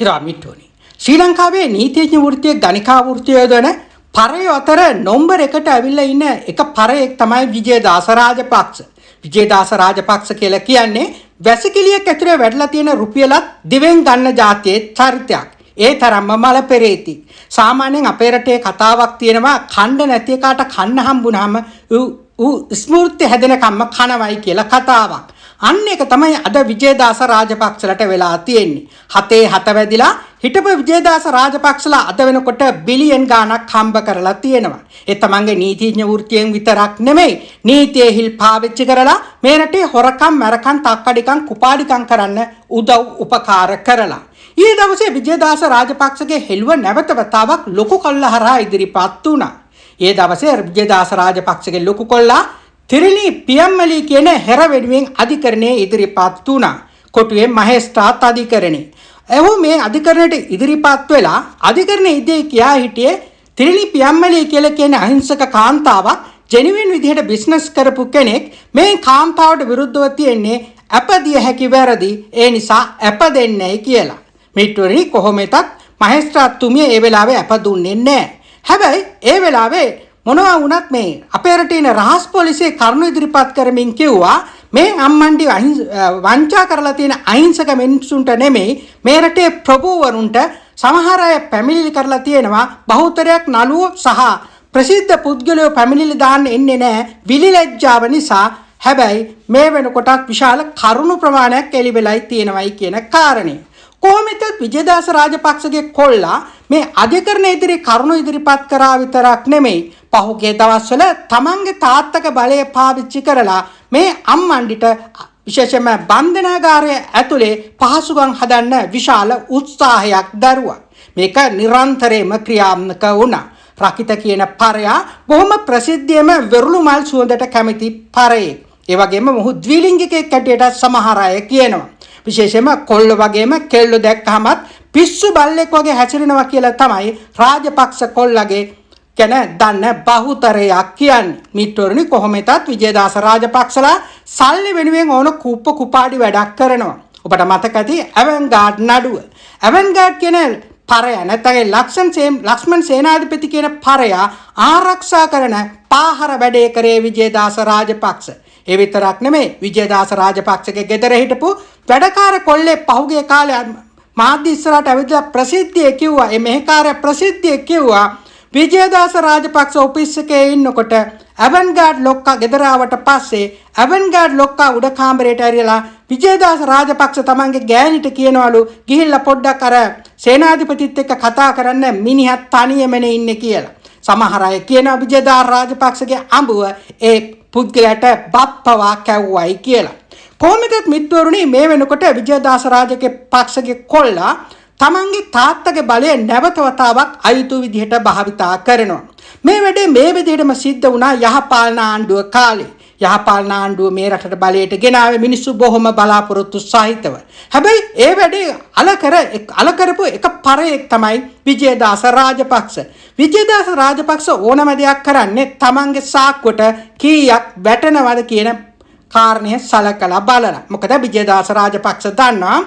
හිරාමිට්ටෝනි. ශ්‍රී ලංකාවේ නීතිඥ වෘතිය ගනිකා වෘතිය දන පරය අතර නොම්බර් එකට ඇවිල්ල ඉන්න එක පරයෙක් තමයි විජය දාසරාජ පක්ෂ. විජේ දාසරාජ පක්ෂ කියලා කියන්නේ වැසිකිලියක් ඇතුරේ වැඩලා තියෙන රුපියලත් දිවෙන් ගන්න ජාතියේ චරිතයක්. ඒ තරම්ම මල පෙරේති. සාමාන්‍යයෙන් අපේ රටේ කතාවක් තියෙනවා කණ්ඩ නැති එකාට කන්න හම්බුනහම ඌ ස්මෘති හැදෙනකම්ම කනවයි කියලා කතාවක්. අන්න එක තමයි අද විජේදාස රාජපක්ෂලට වෙලා තියෙන්නේ. හතේ හත වැදිලා හිටපු විජේදාස රාජපක්ෂලා අද වෙනකොට බිලියන් ගාණක් හම්බ කරලා තියෙනවා. ඒ තමන්ගේ නීතිඥ වෘත්තියෙන් විතරක් නෙමෙයි නීතියේ හිල් පාවිච්චි කරලා මේ රටේ හොරකම්, මරකම්, තක්කඩිකම්, කුපාඩිකම් කරන්න උදව් උපකාර කරලා. ඊයේ දවසේ විජේදාස රාජපක්ෂගේ හෙළුව නැවත වතාවක් ලොකු කොල්ල හරහා ඉදිරිපත් වුණා. ඒ දවසේ විජේදාස රාජපක්ෂගේ ලොකු කොල්ලා තිරිලි පියම්මලි කියන හැර වෙනුවෙන් අධිකරණයේ ඉදිරිපත් වුණා. කොටුවේ මහේස්ත්‍රාත් අධිකරණේ. එහු මේ අධිකරණයට ඉදිරිපත් වෙලා අධිකරණ ඉදේ කියා හිටියේ තිරිලි පියම්මලි කියලා කියන අහිංසක කාන්තාවක් ජෙනුවින් විදිහට බිස්නස් කරපු කෙනෙක් මේ කාන්තාවට විරුද්ධව තියෙන්නේ අපදිය හැකි වැරදි ඒ නිසා අප දෙන්නේ කියලා. මිට්වරි කොහොමෙතත් මහේස්ත්‍රාත්තුමිය ඒ වෙලාවේ අප දුන්නේ නැහැ. හැබැයි ඒ වෙලාවේ මොනවා වුණත් මේ අපේ රටේ ඉන රහස් පොලිසිය කරුණු ඉදිරිපත් කරමින් කිව්වා මේ අම්මන්ඩි වංචා කරලා තියෙන අහිංසක මිනිසුන්ට නෙමෙයි මේ රටේ ප්‍රභූවරුන්ට සමහර අය පැමිණිලි කරලා තියෙනවා බහුතරයක් නළුව සහ ප්‍රසිද්ධ පුද්ගලයෝ පැමිණිලි දාන්න එන්නේ නැහැ විලිලැජ්ජාව නිසා හැබැයි මේ වෙනකොටත් විශාල කරුණු ප්‍රමාණයක් එළි වෙලයි තියෙනවයි කියන කාරණේ කොහොමද විජේදාස රාජපක්ෂගේ කොල්ලා මේ අධිකරණ ඉදිරි කරුණු ඉදිරිපත් කරා විතරක් නෙමෙයි පහුගිය දවස්වල තමන්ගේ තාත්තක බලය පාවිච්චි කරලා මේ අම්මන්ඩිට විශේෂයෙන්ම බන්ධනාගාරය ඇතුලේ පහසුකම් හදන්න විශාල උත්සාහයක් දරුවා. මේක නිරන්තරයෙන්ම ක්‍රියාත්මක වුණා. රකිත කියන පරයා බොහොම ප්‍රසිද්ධියම වෙරුළු මල් සුවඳට කැමති පරයෙක්. ඒ වගේම මොහු ද්විලිංගිකයෙක් හැටියට සමහර අය කියනවා. විශේෂයෙන්ම කොල්ල වගේම කෙල්ලෝ දැක්කහමත් පිස්සු බල්ලෙක් වගේ හැසිරෙනවා කියලා තමයි රාජපක්ෂ කොල්ලගේ ගැන දන්න බහුතරයක් කියන්නේ. මිත්‍රවරුනි කොහොමෙතත් විජේදාස රාජපක්ෂලා සල්ලි වෙනුවෙන් ඕන කුප්ප කුපාඩි වැඩක් කරනවා. ඔබට මතක ඇති ඇවන්ගාඩ් නඩුව. ඇවන්ගාඩ් කියන පරය නැත්නම් ලක්ෂන් ලක්ෂ්මන් සේනාධිපති කියන පරයා ආරක්ෂා කරන පාහර වැඩේ කරේ විජේදාස රාජපක්ෂ. ඒ විතරක් නෙමෙයි විජේදාස රාජපක්ෂගේ ගෙදර හිටපු වැඩකාර කොල්ලේ පහුගිය කාලේ මාධ්‍ය ඉස්සරහට ඇවිදලා ප්‍රසිද්ධිය කිව්වා. ඒ මෙහෙකාරය ප්‍රසිද්ධිය කිව්වා. විජේදාස රාජපක්ෂ ඔෆිස් එකේ ඉන්නකොට ඇවන්ගාඩ් ලොක්කා ගෙදර ආවට පස්සේ ඇවන්ගාඩ් ලොක්කා උඩ කාමරයට ඇරිලා විජේදාස රාජපක්ෂ තමන්ගේ ගෑණිට කියනවලු ගිහිල්ලා පොඩ්ඩක් අර සේනාධිපතිත් එක්ක කතා කරන්න මිනිහත් තනියමනේ ඉන්නේ කියලා. සමහර අය කියනවා විජේදාස රාජපක්ෂගේ අඹුව ඒ පුද්ගලයාට බත් පවා කැව්වයි කියලා. කොහොමදත් මිත්වරුණි මේ වෙනකොට විජයදාසරාජගේ පක්ෂගේ කොල්ලා තමන්ගේ තාත්තගේ බලය නැවතවතාවක් අයුතු විදිහට භාවිතා කරනවා. මේ වැඩේ මේ විදිහටම සිද්ධ වුණා යහපාලන ආණ්ඩුව කාලේ. යහපාලන ආණ්ඩුව මේ රටට බලයට ගෙනාවේ මිනිස්සු බොහොම බලාපොරොත්තු සහිතව. හැබැයි ඒ වැඩේ අලකර අලකරපු එක පරයෙක් තමයි විජේදාස රාජපක්ෂ. විජේදාස රාජපක්ෂ ඕනම දෙයක් කරන්නේ තමන්ගේ සාක්කුවට කීයක් වැටෙනවද කියන කාරණය සලකලා බලලා. මොකද විජේදාස රාජපක්ෂ දන්නවා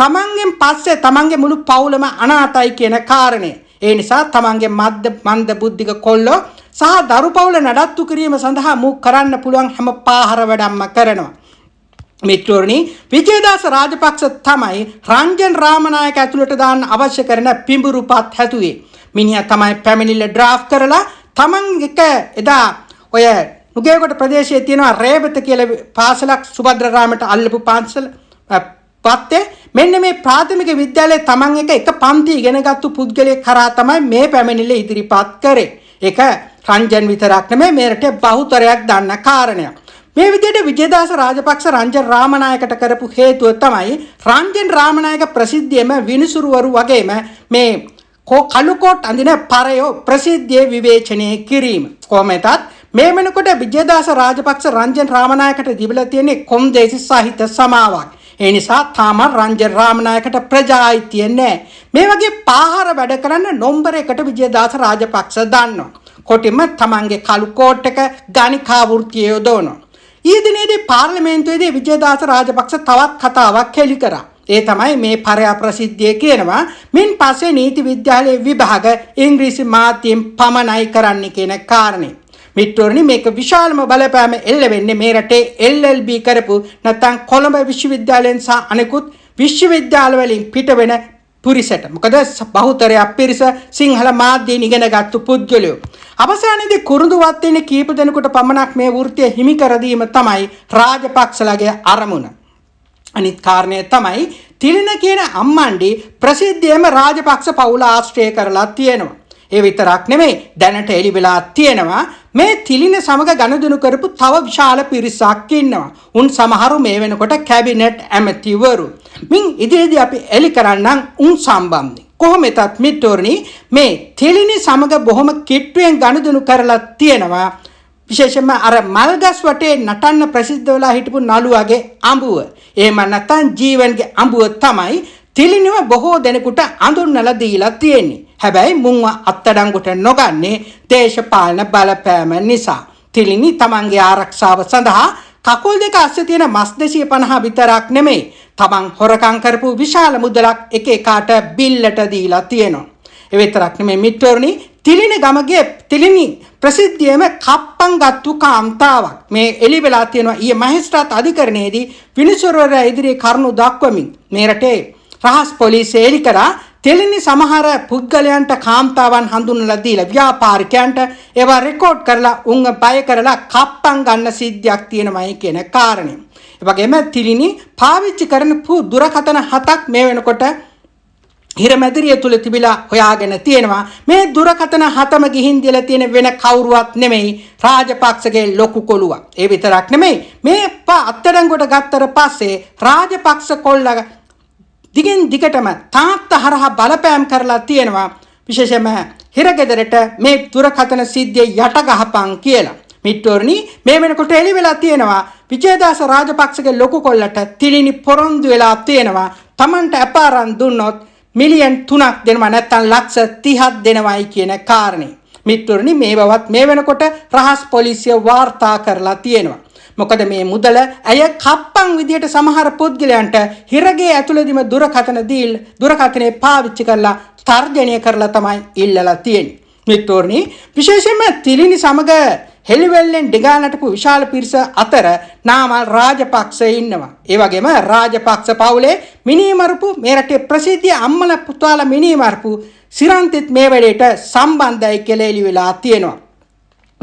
තමන්ගෙන් පස්සේ තමන්ගේ මුළු පවුලම අනාතයි කියන කාරණේ. ඒ නිසා තමන්ගේ මද්ද මන්ද බුද්ධික කොල්ලෝ සහ දරුපවුල නඩත්තු කිරීම සඳහා මූ කරන්න පුළුවන් හැම පාහර වැඩක්ම කරනවා. මිත්‍රෝනි විජේදාස රාජපක්ෂ තමයි රංජන් රාමනායක ඇතුළට දාන්න අවශ්‍ය කරන පිඹුරුපත් හැතුවේ. මිනිහා තමයි පැමිණිල්ල ඩ්‍රාෆ් කරලා තමන් එක එදා ඔය නුගේකොට ප්‍රදේශයේ තියෙනවා රේබත කියලා පාසලක් සුබද්‍රරාමට අල්ලපු පාසල පත්තේ මෙන්න මේ ප්‍රාථමික විද්‍යාලයේ Taman එක එක පන්ති ඉගෙනගත්තු පුද්ගලයෙක් කරා තමයි මේ පැමිණිල්ල ඉදිරිපත් කරේ. ඒක රංජන් විතරක් නෙමෙයි මේ රටේ බහුතරයක් දන්න කාරණයක්. මේ විදිහට විජේදාස රාජපක්ෂ රංජන් රාමනායකට කරපු හේතුව තමයි රංජන් රාමනායක ප්‍රසිද්ධියම විනිසුරුවරු වගේම මේ කෝ කලුකොට් අඳින පරයෝ ප්‍රසිද්ධිය විවේචනය කිරීම. කොහොමදත් මේ වෙනකොට විජේදාස රාජපක්ෂ රංජන් රාමනායකට දීබලා තියෙන කොන්දේසි සාහිත්‍ය සමාවක්. ඒ නිසා තාමත් රංජන් රාමනායකට ප්‍රජා අයිතිය නැහැ. මේ වගේ පාහර වැඩ කරන්න නොම්බර එකට විජයදාස රාජපක්ෂ දාන්නවා. කොටිම තමන්ගේ කළු කෝට් එක ගණිකා වෘත්තිය යොදවනවා. ඊයේ දිනේදී පාර්ලිමේන්තුවේදී විජයදාස රාජපක්ෂ තවත් කතාවක් හෙළි කරා. ඒ තමයි මේ පරයා ප්‍රසිද්ධිය කියනවා මින් පස්සේ නීති විද්‍යාලයේ විභාග ඉංග්‍රීසි මාධ්‍යයෙන් පමණයි කරන්න කියන කාරණේ. මිත්‍රෝනි මේක විශාලම බලපෑම එල්ල වෙන්නේ මේ රටේ LLB කරපු නැත්නම් කොළඹ විශ්වවිද්‍යාලයෙන් සහ අනෙකුත් විශ්වවිද්‍යාලවලින් පිටවෙන පුරිසට මොකද බහුතරයක් පිරිස සිංහල මාධ්‍යයෙන් ඉගෙන ගත්තු පුද්ගලයෝ. අවසානයේදී කුරුඳු වත්තේන කීප දෙනෙකුට පමණක් මේ වෘත්තිය හිමි කර දීම තමයි රාජපක්ෂලගේ අරමුණ. අනිත් කාරණය තමයි තිලින කියන අම්මණ්ඩි ප්‍රසිද්ධියම රාජපක්ෂ පවුල ආශ්‍රය කරලා තියෙනවා. ඒ විතරක් නෙමෙයි දැනට එලි වෙලා තියෙනවා මේ තිලින සමග ගනුදෙනු කරපු තව විශාල පිරිසක් ඉන්නවා. උන් සමහරු මේ වෙනකොට කැබිනට් ඇමතිවරු. මින් ඉදිරියේදී අපි එලි කරන්නම් උන් සම්බන්ධයෙන්. කොහොමෙතත් මිත්‍රෝනි මේ තිලිනි සමග බොහොම කිට්ටුවෙන් ගනුදෙනු කරලා තියෙනවා. විශේෂයෙන්ම අර මල්ගස් වටේ නටන්න ප්‍රසිද්ධ වෙලා හිටපු නළුවාගේ අඹුව. එහෙම නැත්නම් ජීවන්ගේ අඹුව තමයි තිලිනුව බොහෝ දෙනෙකුට අඳුන්වලා දීලා තියෙන්නේ. හැබැයි මුංව අත්තඩංගුට නොගන්නේ දේශපාලන බලපෑම නිසා. තිලිනි තමන්ගේ ආරක්ෂාව සඳහා කකුල් දෙක අස්සේ තියෙන මස් 250 විතරක් නෙමෙයි. තමන් හොරකම් කරපු විශාල මුදලක් එක එකාට බිල්ලට දීලා තියෙනවා. ඒ විතරක් නෙමෙයි මිත්‍රෝනි තිලිනි ගමගේ තිලිනි ප්‍රසිද්ධියේම කප්පන් ගත්තු කාන්තාවක් මේ එළි වෙලා තියෙනවා ඊයේ මහේස්ත්‍රාත් අධිකරණයේදී විනිසුරුවර ඉදිරියේ කරුණු දක්වමින් මේ රටේ රහස් පොලිසිය එලි කරා තෙලිනි සමහර පුද්ගලයන්ට කාන්තාවන් හඳුන්වලා දීලා ව්‍යාපාරිකයන්ට ඒවා රෙකෝඩ් කරලා උන්ව බය කරලා කප්පම් ගන්න සිද්ධියක් තියෙනමයි කියන කාරණේ. ඒ වගේම තිලිනි පාවිච්චි කරන දුරකථන හතක් මේ වෙනකොට හිරමැදිරිය තුල තිබිලා හොයාගෙන තියෙනවා මේ දුරකථන හතම ගිහින් දීලා තියෙන වෙන කවුරුවත් නෙමෙයි රාජපක්ෂගේ ලොකු කොළුවා ඒ විතරක් නෙමෙයි මේ අත්අඩංගුවට ගත්තට පස්සේ රාජපක්ෂ කොල්ලගේ දිගින් දිගටම තාත්තා හරහා බලපෑම් කරලා තියෙනවා විශේෂයෙන්ම හිරගෙදරට මේ දුරකථන සිද්ධිය යට ගහපන් කියලා. මිට්ටෝරණි මේ වෙනකොට එළි වෙලා තියෙනවා විජේදාස රාජපක්ෂගේ ලොකු කොල්ලට තිලිනි පොරොන්දු වෙලා තියෙනවා. Tamanට අපාරම් දුන්නොත් මිලියන් 3ක් දෙනවා නැත්නම් ලක්ෂ 30ක් දෙනවයි කියන කාරණේ. මිත්වරණි මේ බවත් මේ වෙනකොට රහස් පොලිසිය වාර්තා කරලා තියෙනවා. මොකද මේ මුදල ඇය කප්පන් විදියට සමහර පුද්ගලයන්ට හිරගේ ඇතුළදිම දුරකථන දීල් දුරකථනය පාවිච්චි කරලා තර්ජනය කරලා තමයි ඉල්ලලා තියෙන්නේ. මිත්‍රෝනි විශේෂයෙන්ම තිලිනි සමග හෙළිවෙල්ලෙන් ඩිගා නටපු විශාල පිරිස අතර නාමල් රාජපක්ෂ ඉන්නවා. ඒ වගේම රාජපක්ෂ පවුලේ මිනීමරුපු මේ රටේ ප්‍රසිද්ධ අම්මල පුතාලා මිනීමරුපු සිරන්තිත් මේ වැඩේට සම්බන්ධයි කියලා එළි වෙලා තියෙනවා.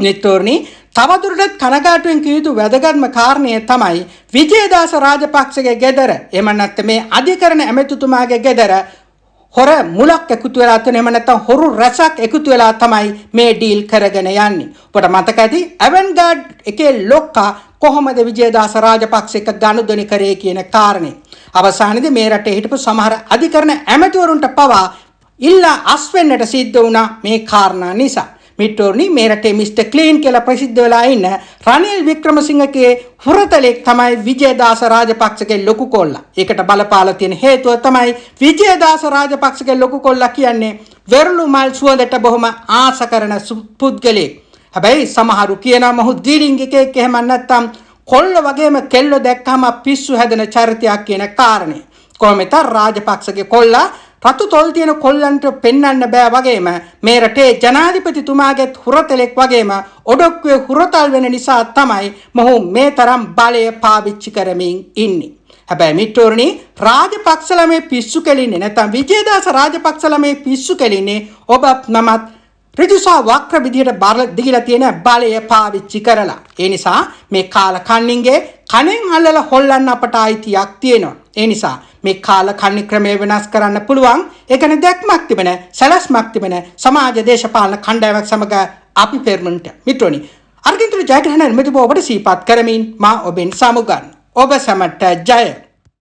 නිතෝරණි තවදුරටත් කනගාටුවෙන් කිය යුතු වැදගත්ම කාරණය තමයි විජේදාස රාජපක්ෂගේ ගෙදර එහෙම නැත්නම් මේ අධිකරණ ඇමතිතුමාගේ ගෙදර හොර මුලක් එකතු වෙලා තියෙන එහෙම නැත්නම් හොරු රසක් එකතු වෙලා තමයි මේ ඩීල් කරගෙන යන්නේ. ඔබට මතක ඇති ඇවන්ගාඩ් එකේ ලොක්කා කොහොමද විජේදාස රාජපක්ෂ එක ගනුදෙනු කරේ කියන කාරණේ. අවසානයේදී මේ රටේ හිටපු සමහර අධිකරණ ඇමතිවරුන්ට පවා ඉල්ලා අස් වෙන්නට සිද්ධ වුණා මේ කාරණා නිසා. මිටෝනි මේ රටේ මිස්ටර් ක්ලීන් කියලා ප්‍රසිද්ධ වෙලා ඉන්න රනිල් වික්‍රමසිංහගේ හුරතලෙක් තමයි විජේදාස රාජපක්ෂගේ ලොකු කොල්ලා. ඒකට බලපාලා තියෙන හේතුව තමයි විජේදාස රාජපක්ෂගේ ලොකු කොල්ලා කියන්නේ වෙරළු මල් සුවඳට බොහොම ආස කරන පුද්ගලෙක්. හැබැයි සමහරු කියනවා මොහු දීලිංගිකෙක් එහෙම නැත්නම් කොල්ල වගේම කෙල්ල දැක්කම පිස්සු හැදෙන චරිතයක් කියන කාරණේ. කොහොමද රාජපක්ෂගේ කොල්ලා රතු තොල් තියෙන කොල්ලන්ට පෙන්වන්න බෑ වගේම මේ රටේ ජනාධිපතිතුමාගේත් හුරතලෙක් වගේම ඔඩොක්කුවේ හුරතල් වෙන නිසා තමයි මොහු මේ තරම් බලය පාවිච්චි කරමින් ඉන්නේ. හැබැයි මිට්ටෝරණි රාජපක්ෂ ළමේ පිස්සු කෙලින්නේ නැත්නම් විජේදාස රාජපක්ෂ ළමේ පිස්සු කෙලින්නේ ඔබත් නමත් ඍජුසා වක්‍ර විදියට බර දිගිලා තියෙන බලය පාවිච්චි කරලා. ඒ නිසා මේ කාල කන්නින්ගේ කණෙන් අල්ලලා හොල්ලන්න අපට අයිතියක් තියෙනවා. ඒ නිසා මේ කාල කන්නි ක්‍රමය වෙනස් කරන්න පුළුවන්. ඒකන දැක්මක් තිබෙන, සැලැස්මක් තිබෙන සමාජ දේශපාලන කණ්ඩායමක් සමග අපි පෙරමුණට මිත්‍රෝනි. අර්ගින්තුරු ජයග්‍රහණ නිමිති ඔබට සීපත් කරමින් මා ඔබෙන් සමුගන්න. ඔබ සැමට ජය.